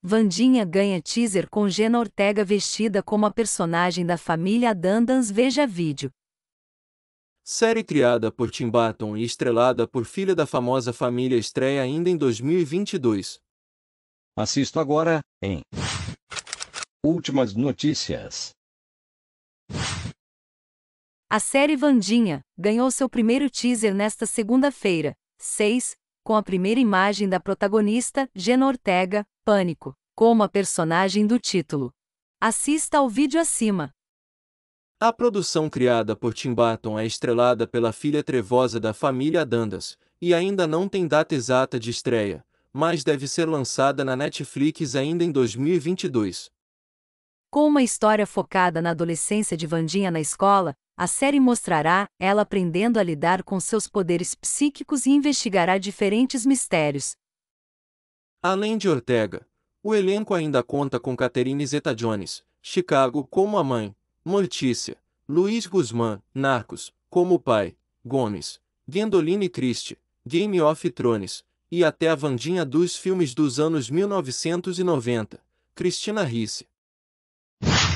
Vandinha ganha teaser com Gena Ortega vestida como a personagem da família Dandans Veja vídeo. Série criada por Tim Burton e estrelada por filha da famosa família estreia ainda em 2022. Assisto agora em Últimas notícias. A série Vandinha ganhou seu primeiro teaser nesta segunda-feira, 6 com a primeira imagem da protagonista, Jenna Ortega, Pânico, como a personagem do título. Assista ao vídeo acima. A produção criada por Tim Burton é estrelada pela filha trevosa da família Dandas, e ainda não tem data exata de estreia, mas deve ser lançada na Netflix ainda em 2022. Com uma história focada na adolescência de Vandinha na escola, a série mostrará ela aprendendo a lidar com seus poderes psíquicos e investigará diferentes mistérios. Além de Ortega, o elenco ainda conta com Catherine Zeta-Jones, Chicago como a mãe, Mortícia, Luiz Guzmán, Narcos, como o pai, Gomes, Gwendoline Triste, Game of Thrones, e até a Vandinha dos filmes dos anos 1990, Cristina Risse.